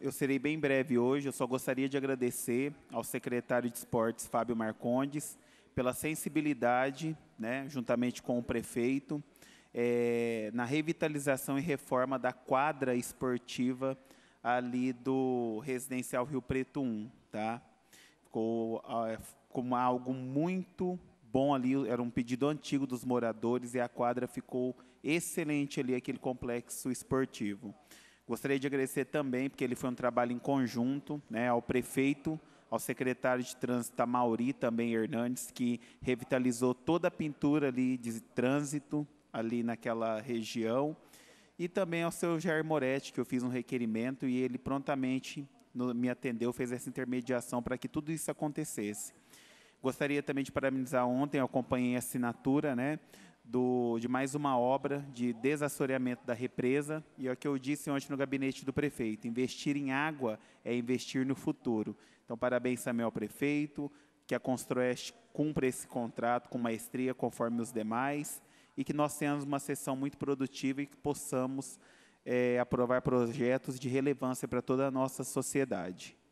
Eu serei bem breve hoje. Eu só gostaria de agradecer ao secretário de Esportes, Fábio Marcondes, pela sensibilidade, né, juntamente com o prefeito, é, na revitalização e reforma da quadra esportiva ali do Residencial Rio Preto 1. Tá? Ficou ah, como algo muito bom ali, era um pedido antigo dos moradores e a quadra ficou excelente ali, aquele complexo esportivo. Gostaria de agradecer também, porque ele foi um trabalho em conjunto, né, ao prefeito, ao secretário de trânsito Mauri também Hernandes, que revitalizou toda a pintura ali de trânsito ali naquela região, e também ao seu Jair Moretti, que eu fiz um requerimento e ele prontamente no, me atendeu, fez essa intermediação para que tudo isso acontecesse. Gostaria também de parabenizar ontem, eu acompanhei a assinatura, né, do, de mais uma obra de desassoreamento da represa. E é o que eu disse ontem no gabinete do prefeito: investir em água é investir no futuro. Então, parabéns, ao Prefeito, que a Constroeste cumpra esse contrato com maestria, conforme os demais, e que nós tenhamos uma sessão muito produtiva e que possamos é, aprovar projetos de relevância para toda a nossa sociedade.